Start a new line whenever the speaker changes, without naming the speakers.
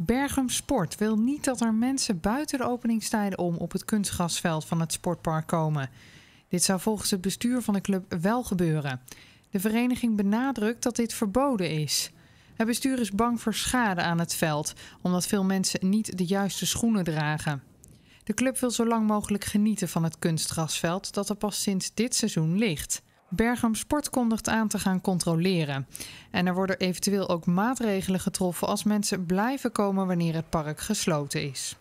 Bergum Sport wil niet dat er mensen buiten de openingstijden om op het kunstgrasveld van het sportpark komen. Dit zou volgens het bestuur van de club wel gebeuren. De vereniging benadrukt dat dit verboden is. Het bestuur is bang voor schade aan het veld, omdat veel mensen niet de juiste schoenen dragen. De club wil zo lang mogelijk genieten van het kunstgrasveld dat er pas sinds dit seizoen ligt. Bergam Sport kondigt aan te gaan controleren. En er worden eventueel ook maatregelen getroffen als mensen blijven komen wanneer het park gesloten is.